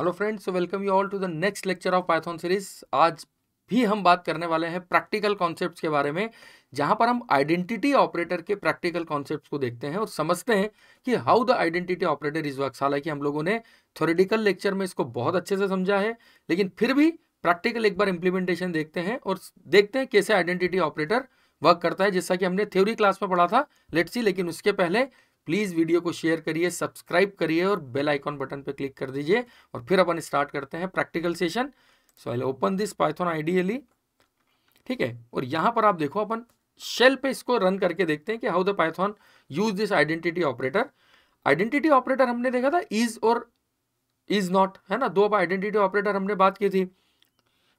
Hello friends welcome you all to the next lecture of Python series आज भी हम बात करने वाले हैं प्रैक्टिकल कॉन्सेप्ट्स के बारे में जहां पर हम आइडेंटिटी ऑपरेटर के प्रैक्टिकल कॉन्सेप्ट्स को देखते हैं और समझते हैं कि how the identity operator is works हालांकि हम लोगों ने थोरेटिकल लेक्चर में इसको बहुत अच्छे से समझा है लेकिन फिर भी प्रैक्टिकल एक बार इम्प्लीमेंटेशन देखते हैं और देखते हैं कैसे आइडेंटिटी ऑपरेटर वर्क करता है जैसा कि हमने थ्योरी क्लास में पढ़ा था लेट्स सी लेकिन उसके पहले प्लीज़ वीडियो को शेयर करिए सब्सक्राइब करिए और बेल आइकॉन बटन पर क्लिक कर दीजिए और फिर अपन स्टार्ट करते हैं practical session so I open this Python ideally ठीक है और यहां पर आप देखो अपन शेल पे इसको रन करके देखते हैं कि how the Python use this identity operator identity operator हमने देखा था इज और इज नॉट है ना दो आइडेंटिटी ऑपरेटर हमने बात की थी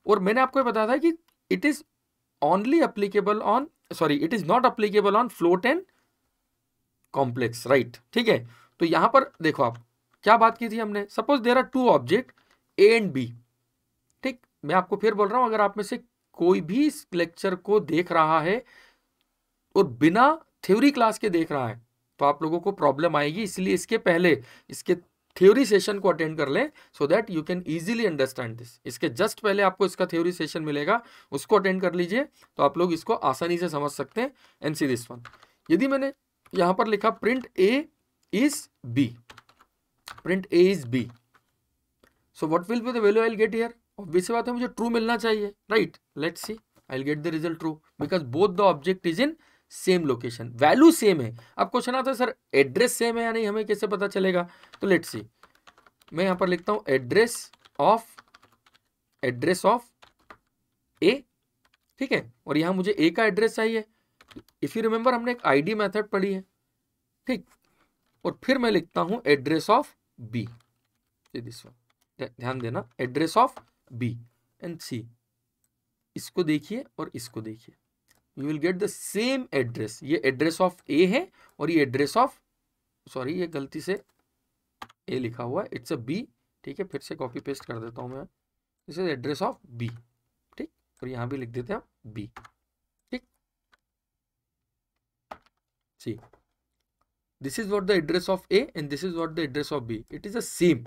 और मैंने आपको बताया था कि it is only applicable on sorry it is not applicable on float and complex right ठीक है तो यहां पर देखो आप क्या बात की थी हमने suppose there are two object A and B ठीक मैं आपको फिर बोल रहा हूं अगर आप में से कोई भी इस लेक्चर को देख रहा है और बिना थ्योरी क्लास के देख रहा है तो आप लोगों को प्रॉब्लम आएगी इसलिए इसके पहले इसके थ्योरी सेशन को अटेंड कर लें so that you can easily understand this इसके जस्ट पहले आपको इसका थ्योरी सेशन मिलेगा उसको अटेंड कर लीजिए तो आप लोग इसको आसानी से समझ सकते हैं एनसी दिस वन यदि मैंने यहां पर लिखा print A is B print A is B so what will be the value I get here obvious बात है मुझे ट्रू मिलना चाहिए right let see I get the result true because both the object is in same location value same है अब question आता है sir address same है या नहीं हमें कैसे पता चलेगा तो लेट सी मैं यहां पर लिखता हूं address of address of A ठीक है और यहां मुझे ए का एड्रेस चाहिए इफ यू रिमेंबर हमने एक आईडी मेथड पढ़ी है ठीक और फिर मैं लिखता हूं address of B this one ध्यान देना address of B and see इसको देखिए और इसको देखिए you will get the same address ये एड्रेस ऑफ ए है और ये एड्रेस ऑफ सॉरी ये गलती से ए लिखा हुआ है इट्स अ बी ठीक है फिर से कॉपी पेस्ट कर देता हूं मैं this is address of B ठीक और यहां भी लिख देते हैं B see this is what the address of a and this is what the address of b it is the same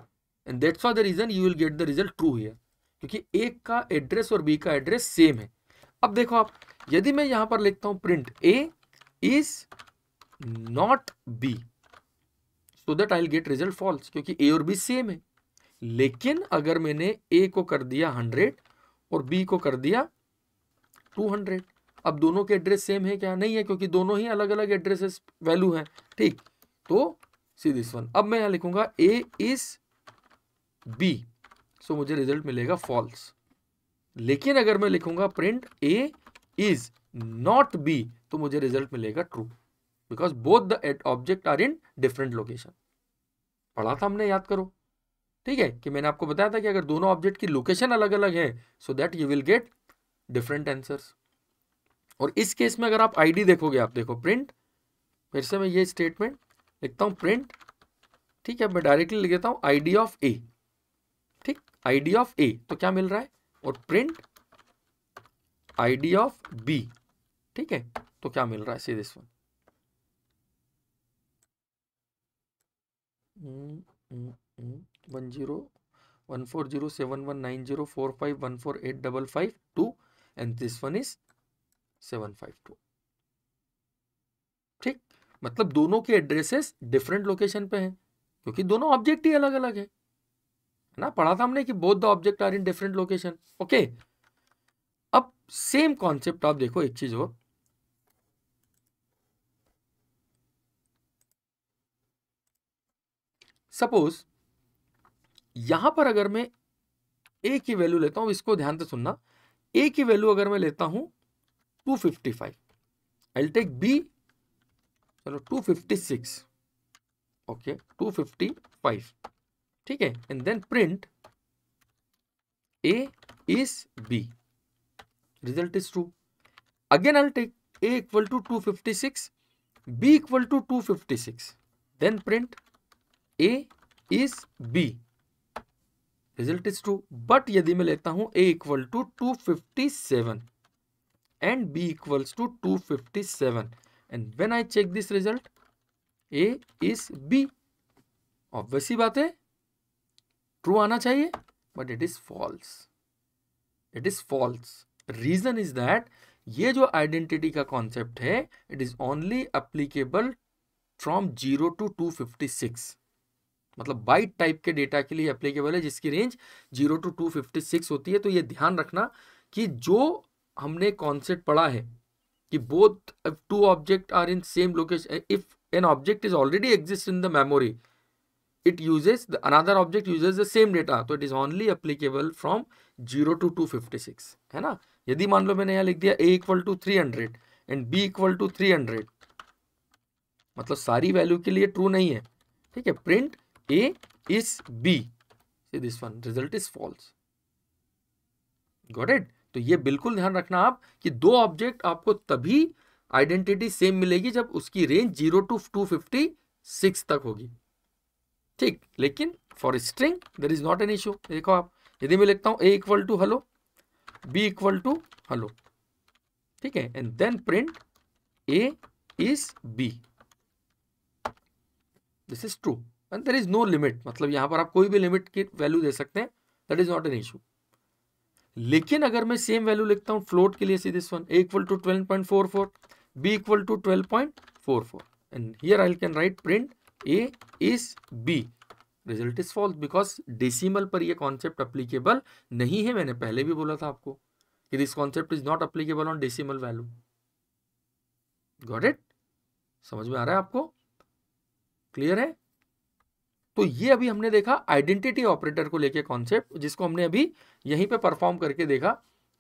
and that's why the reason you will get the result true here क्योंकि a का address और b का address same है अब देखो आप यदि मैं यहां पर लिखता हूं print a is not b so that I get result false क्योंकि a और b सेम है लेकिन अगर मैंने a को कर दिया हंड्रेड और b को कर दिया टू हंड्रेड अब दोनों के एड्रेस सेम है क्या नहीं है क्योंकि दोनों ही अलग अलग एड्रेसेस वैल्यू हैं ठीक तो सी दिस वन अब मैं यहां लिखूंगा ए इज बी सो मुझे रिजल्ट मिलेगा फॉल्स लेकिन अगर मैं लिखूंगा print A is not B तो मुझे रिजल्ट मिलेगा true because both the eight object are in different location पढ़ा था हमने याद करो ठीक है कि मैंने आपको बताया था कि अगर दोनों ऑब्जेक्ट की लोकेशन अलग अलग है so that you will get different answers और इस केस में अगर आप आईडी देखोगे आप देखो प्रिंट फिर से मैं ये स्टेटमेंट लिखता हूँ प्रिंट ठीक है मैं डायरेक्टली लिख देता हूँ आईडी ऑफ ए ठीक आईडी ऑफ ए तो क्या मिल रहा है और प्रिंट आईडी ऑफ बी ठीक है तो क्या मिल रहा है see this one one zero one four zero seven one nine zero four five one four eight double five two and this one is seven five two ठीक मतलब दोनों के एड्रेसेस डिफरेंट लोकेशन पे हैं क्योंकि दोनों ऑब्जेक्ट ही अलग अलग है ना पढ़ा था हमने कि both the object are in different location okay अब सेम कॉन्सेप्ट आप देखो एक चीज और सपोज यहां पर अगर मैं ए की वैल्यू लेता हूं इसको ध्यान से सुनना ए की वैल्यू अगर मैं लेता हूं 255. I'll take B. चलो 256. Okay, 255. ठीक है and then print A is B. Result is true. Again, I'll take A equal to 256, B equal to 256. Then print A is B. Result is true but यदि मैं लेता हूं A equal to two fifty seven and b equals to 257 and when I check this result a is b obviously baat बात है true आना चाहिए but it is false it is reason reason is ye jo identity ka का concept है it is only applicable from zero to two fifty six मतलब byte type के data के लिए अप्लीकेबल है जिसकी range zero to two fifty six होती है तो ये ध्यान रखना कि जो हमने कॉन्सेप्ट पढ़ा है कि both two object are in same location if an object is already exist in the memory it it uses object another the same data तो it is only applicable from zero to two fifty six है ना यदि मान लो मैंने यहाँ लिख दिया A equal to three hundred and B equal to three hundred मतलब सारी वैल्यू के लिए ट्रू नहीं है ठीक है print A is B this one result is false got it तो ये बिल्कुल ध्यान रखना आप कि दो ऑब्जेक्ट आपको तभी आइडेंटिटी सेम मिलेगी जब उसकी range zero to two fifty six तक होगी ठीक लेकिन for string there is not an issue देखो आप यदि मैं लिखता हूं A equal to hello B equal to hello ठीक है and then print A is B this is true and there is no limit मतलब यहां पर आप कोई भी लिमिट की वैल्यू दे सकते हैं that is not an issue लेकिन अगर मैं सेम वैल्यू लिखता हूं फ्लोट के लिए see this one A equal to twelve point four four B equal to twelve point four four and here I can write print A is B result is false because decimal पर यह concept applicable नहीं है मैंने पहले भी बोला था आपको कि this concept is not applicable on decimal value got it समझ में आ रहा है आपको क्लियर है तो ये अभी हमने देखा आइडेंटिटी ऑपरेटर को लेके कॉन्सेप्ट जिसको हमने अभी यहीं पे परफॉर्म करके देखा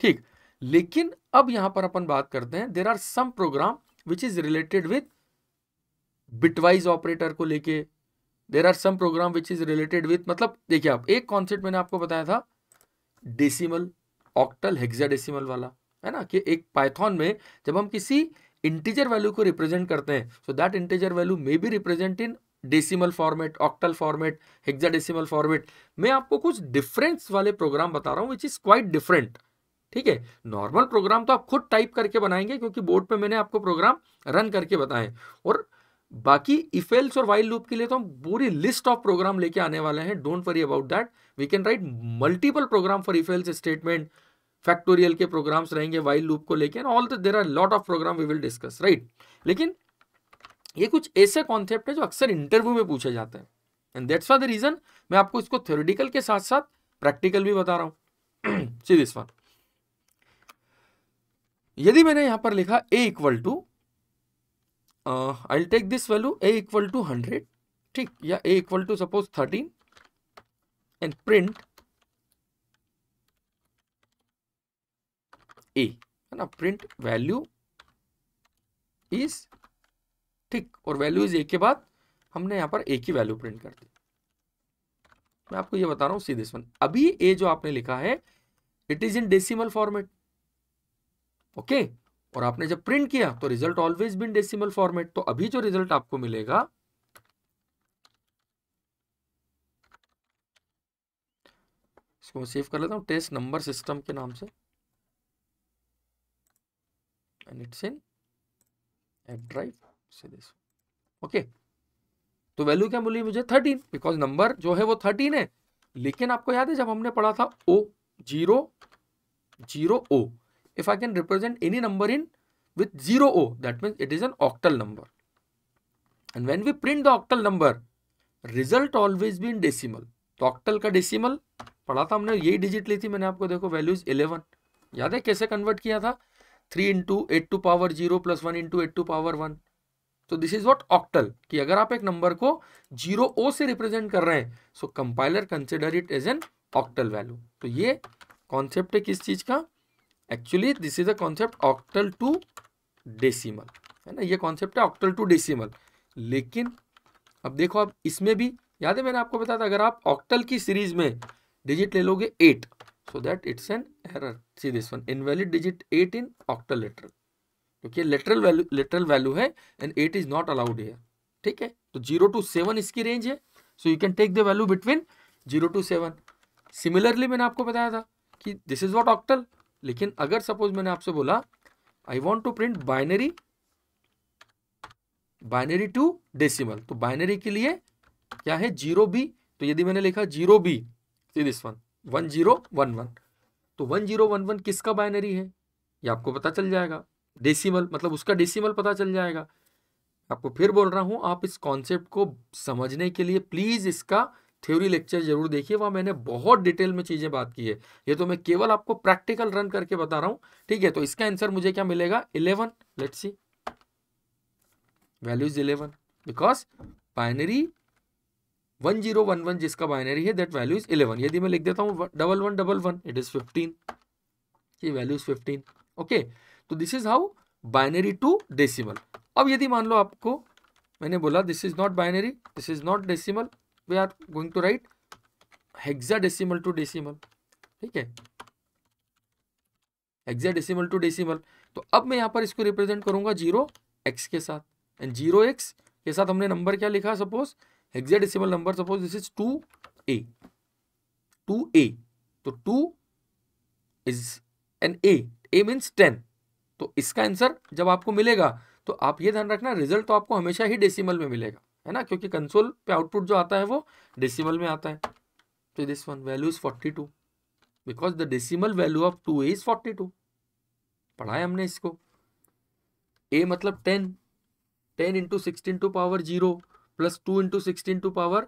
ठीक लेकिन अब यहां पर अपन बात करते हैं there are some program which is related with bitwise operator को लेके there are some program which is related with मतलब देखिए आप एक कॉन्सेप्ट मैंने आपको बताया था डेसिमल ऑक्टल हेक्साडेसिमल वाला है ना कि एक पाइथॉन में जब हम किसी इंटीजर वैल्यू को रिप्रेजेंट करते हैं so that integer value may be represent in decimal format octal format hexadecimal format मैं आपको कुछ डिफरेंस वाले प्रोग्राम बता रहा हूँ विच इज क्वाइट डिफरेंट ठीक है नॉर्मल प्रोग्राम तो आप खुद टाइप करके बनाएंगे क्योंकि बोर्ड पे मैंने आपको प्रोग्राम रन करके बताए और बाकी इफेल्स और वाइल्ड लूप के लिए तो हम पूरी लिस्ट ऑफ प्रोग्राम लेके आने वाले हैं don't worry about that we can write multiple program for if else statement factorial के प्रोग्राम्स रहेंगे वाइल्ड लूप को लेकर all there are lot of program we will discuss right लेकिन ये कुछ ऐसे कॉन्सेप्ट है जो अक्सर इंटरव्यू में पूछे जाते हैं एंड दैट्स द रीजन मैं आपको इसको थ्योरिटिकल के साथ साथ प्रैक्टिकल भी बता रहा हूं सी दिस वन यदि मैंने यहां पर लिखा a equal to I take this value a equal to hundred ठीक या a equal to suppose thirteen and print a है ना प्रिंट वैल्यू इज ठीक और वैल्यू इज ए के बाद हमने यहाँ पर ए की वैल्यू प्रिंट कर दी मैं आपको ये बता रहा हूँ सीधे सुन अभी ए जो आपने लिखा है it is in decimal format okay और आपने जब प्रिंट किया तो result always be in decimal format तो अभी जो रिजल्ट आपको मिलेगा इसको सेव कर लेता हूं टेस्ट नंबर सिस्टम के नाम से and it's in app drive से दिस ओके तो वैल्यू क्या बोली मुझे थर्टीन बिकॉज नंबर जो है वो थर्टीन है लेकिन आपको याद है जब हमने पढ़ा था O zero zero O if I can represent any number in with zero O that means it is an octal number and when we print the octal number result always be in decimal तो octal का decimal पढ़ा था हमने यही digit ली थी मैंने आपको देखो वैल्यूज इलेवन याद है कैसे कन्वर्ट किया था three into eight to power zero plus one into eight to power one तो दिस इज व्हाट ऑक्टल कि अगर आप एक नंबर को जीरो ओ से रिप्रेजेंट कर रहे हैं so compiler consider it as an octal value तो ये कॉन्सेप्ट है किस चीज का actually this is a concept octal to decimal है ना ये कॉन्सेप्ट है ऑक्टल टू डेसीमल लेकिन अब देखो अब इसमें भी याद है मैंने आपको बताया था अगर आप ऑक्टल की सीरीज में डिजिट ले लोगे eight so that it's an error see this one invalid digit eight in octal letter क्योंकि लेटरल वैल्यू लेटरल वैल्यू है and eight is not allowed है ठीक है तो जीरो टू सेवन इसकी रेंज है so you can take the value between zero to seven similarly मैंने आपको बताया था कि दिस इज वॉट ऑक्टल लेकिन अगर सपोज मैंने आपसे बोला I want to print binary binary to decimal तो बाइनरी के लिए क्या है जीरो बी तो यदि मैंने लिखा zero B this one one zero one one तो वन जीरो वन वन किसका बाइनरी है ये आपको पता चल जाएगा डेसिमल मतलब उसका डेसिमल पता चल जाएगा आपको फिर बोल रहा हूं आप इस कॉन्सेप्ट को समझने के लिए प्लीज़ इसका थ्योरी लेक्चर जरूर देखिए वहां मैंने बहुत डिटेल में चीज़ें बात की है ये तो मैं केवल आपको प्रैक्टिकल रन करके बता रहा हूं ठीक है तो इसका आंसर मुझे क्या मिलेगा eleven let see values eleven because binary one zero one one जिसका बाइनरी है दैट वैल्यूज इलेवन यदि मैं लिख देता हूं double one double one it is fifteen ये वैल्यूज फिफ्टीन ओके okay. तो this is how binary to decimal अब यदि मान लो आपको मैंने बोला this is not binary this is not decimal we are going to write hexadecimal to decimal ठीक है हेक्सा डेसिमल टू डेसिमल तो अब मैं यहां पर इसको रिप्रेजेंट करूंगा जीरो एक्स के साथ एंड जीरो एक्स के साथ हमने नंबर क्या लिखा suppose hexadecimal number suppose this is two A two A तो two is an A A means ten तो इसका आंसर जब आपको मिलेगा तो आप ये ध्यान रखना रिजल्ट तो आपको हमेशा ही डेसिमल में मिलेगा है ना क्योंकि कंसोल पे आउटपुट जो आता है वो डेसिमल में आता है तो this one value is forty two because the decimal value of two is forty two पढ़ा है हमने इसको ए मतलब ten ten into sixteen to power zero plus two into sixteen to power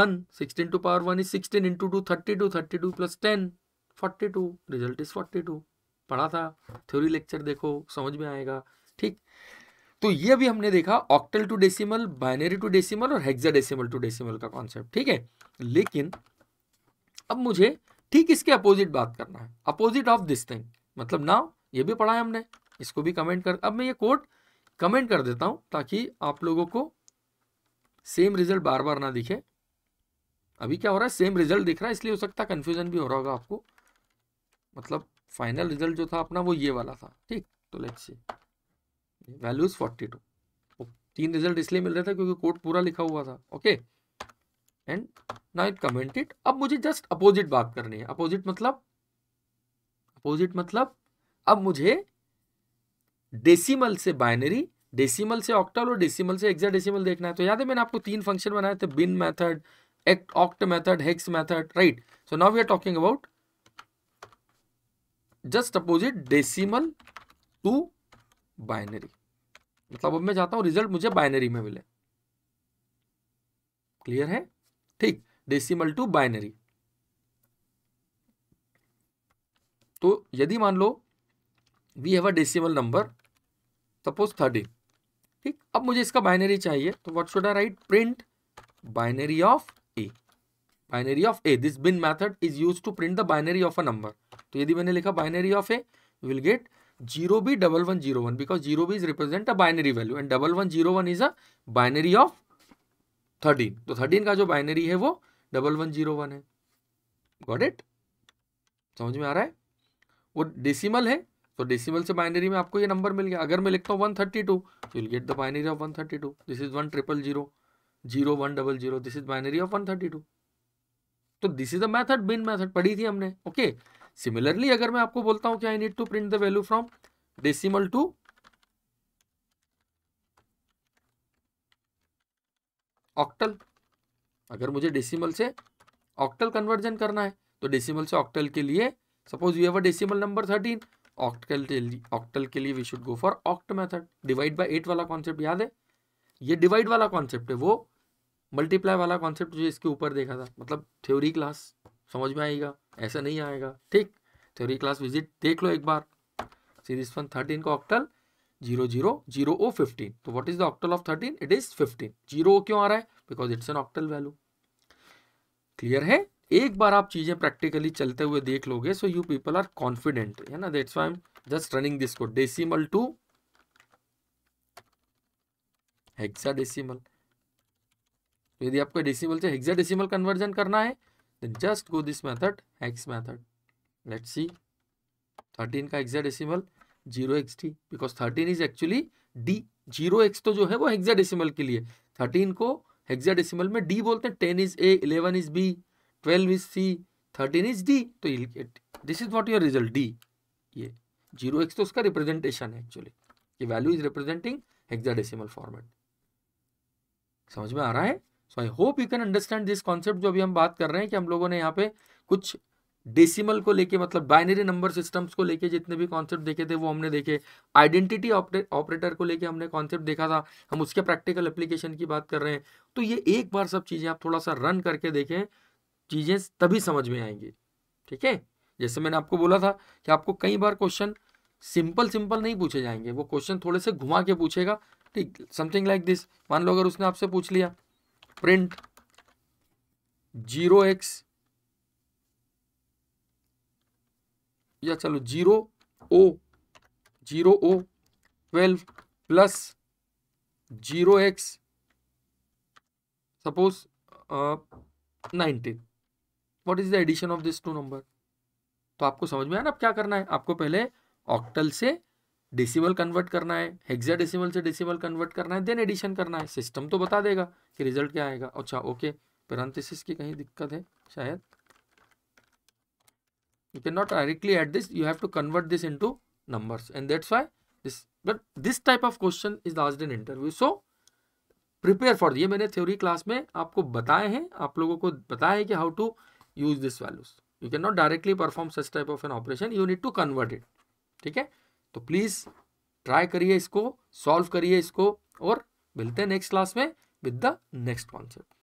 one sixteen to power one is sixteen into two thirty two thirty two plus ten forty two result is forty two पढ़ा था theory lecture देखो समझ में आएगा ठीक तो ये भी हमने देखा octal to decimal binary to decimal और हेक्साडेसिमल टू डेसिमल का कॉन्सेप्ट ठीक है लेकिन अब मुझे ठीक इसके अपोजिट बात करना है अपोजिट ऑफ दिस थिंग मतलब ना ये भी पढ़ा है हमने इसको भी कमेंट कर अब मैं ये कोड कमेंट कर देता हूं ताकि आप लोगों को सेम रिजल्ट बार बार ना दिखे अभी क्या हो रहा है सेम रिजल्ट दिख रहा है इसलिए हो सकता है कंफ्यूजन भी हो रहा होगा आपको मतलब फाइनल रिजल्ट जो था अपना वो ये वाला था ठीक तो let's see values forty two तीन रिजल्ट इसलिए मिल रहे थे क्योंकि कोड पूरा लिखा हुआ था ओके एंड ना इट कमेंटेड अब मुझे जस्ट अपोजिट बात करनी है अपोजिट मतलब अपोजिट मतलब अब मुझे डेसिमल से बाइनरी डेसिमल से ऑक्टल और डेसिमल से एक्जा डेसिमल देखना है तो याद है मैंने आपको तीन फंक्शन बनाए थे बिन मेथड एक्ट oct method hex method right so now we are talking about just opposite decimal to binary मतलब अब मैं चाहता हूं रिजल्ट मुझे बाइनरी में मिले क्लियर है ठीक डेसिमल टू बाइनरी तो यदि मान लो we have a decimal number suppose thirty ठीक अब मुझे इसका बाइनरी चाहिए तो what should I write print binary of binary of A this bin method is use to print the binary of a number तो यदि मैंने लिखा binary of A will get zero B double one zero one because zero B is represent a binary value and double one zero one is a binary of thirteen तो थर्टीन का जो binary है वो डबल वन जीरो वन है got it समझ में आ रहा है वो डेसिमल है तो डेसिमल से बाइनरी में आपको ये नंबर मिल गया अगर मैं लिखता हूँ वन थर्टी टू तो will get the binary of one thirty two this is one triple zero zero one double zero this is binary of one thirty two तो this is the method bin method पढ़ी थी हमने okay similarly अगर मैं आपको बोलता हूं कि I need to print the value from decimal to octal अगर मुझे डेसिमल से ऑक्टल कन्वर्जन करना है तो डेसिमल से ऑक्टल के लिए suppose you have a decimal number thirteen octal के लिए ऑक्टल के लिए we should go for oct method divide by eight वाला कॉन्सेप्ट याद है ये डिवाइड वाला कॉन्सेप्ट है वो मल्टीप्लाई वाला कॉन्सेप्ट जो इसके ऊपर देखा था मतलब थ्योरी क्लास समझ में आएगा ऐसा नहीं आएगा ठीक थ्योरी क्लास विजिट देख लो एक बार सीरीज वन थर्टीन का octal zero zero zero O fifteen तो what is the octal of thirteen it is fifteen zero क्यों आ रहा है because it's an octal value clear है एक बार आप चीजें प्रैक्टिकली चलते हुए देख लोगे so you people are confident है ना that's why I'm just running this को डेसीमल टू हेक्सा डेसीमल तो यदि आपको डेसिमल से डेसिमल कन्वर्जन करना है then just go this method hex method let see thirteen का decimal zero X T because thirteen is actually D zero X तो जो है वो डेसिमल के लिए थर्टीन को डेसिमल में डी बोलते हैं ten is A eleven is B twelve is C thirteen is D तो this is not your result D ये जीरो एक्स तो उसका रिप्रेजेंटेशन है एक्चुअली ये value is representing decimal format समझ में आ रहा है so I hope you can understand this concept जो अभी हम बात कर रहे हैं कि हम लोगों ने यहाँ पे कुछ डेसिमल को लेके मतलब बाइनरी नंबर सिस्टम्स को लेके जितने भी कॉन्सेप्ट देखे थे वो हमने देखे आइडेंटिटी ऑपरेटर को लेके हमने कॉन्सेप्ट देखा था हम उसके प्रैक्टिकल एप्लीकेशन की बात कर रहे हैं तो ये एक बार सब चीज़ें आप थोड़ा सा रन करके देखें चीज़ें तभी समझ में आएंगी ठीक है जैसे मैंने आपको बोला था कि आपको कई बार क्वेश्चन सिंपल सिंपल नहीं पूछे जाएंगे वो क्वेश्चन थोड़े से घुमा के पूछेगा ठीक समथिंग लाइक दिस मान लो अगर उसने आपसे पूछ लिया प्रिंट जीरो एक्स या चलो zero O zero O twelve plus zero X suppose nineteen what is the addition of this two number तो आपको समझ में आया ना अब क्या करना है आपको पहले ऑक्टल से डेसिमल कन्वर्ट करना है हेक्साडेसिमल से डेसिमल कन्वर्ट करना है देन एडिशन करना है सिस्टम तो बता देगा कि रिजल्ट क्या आएगा अच्छा ओके पेरेंथेसिस की कहीं दिक्कत है शायद you can not directly at this you have to convert this into numbers and that's why this but this type of question is last in interview so prepare for ये मैंने theory class में आपको बताए हैं आप लोगों को बताया है कि how to use this values you can not directly perform such type of an operation you need to convert it ठीक है तो प्लीज़ ट्राई करिए इसको सॉल्व करिए इसको और मिलते हैं नेक्स्ट क्लास में विद द नेक्स्ट कॉन्सेप्ट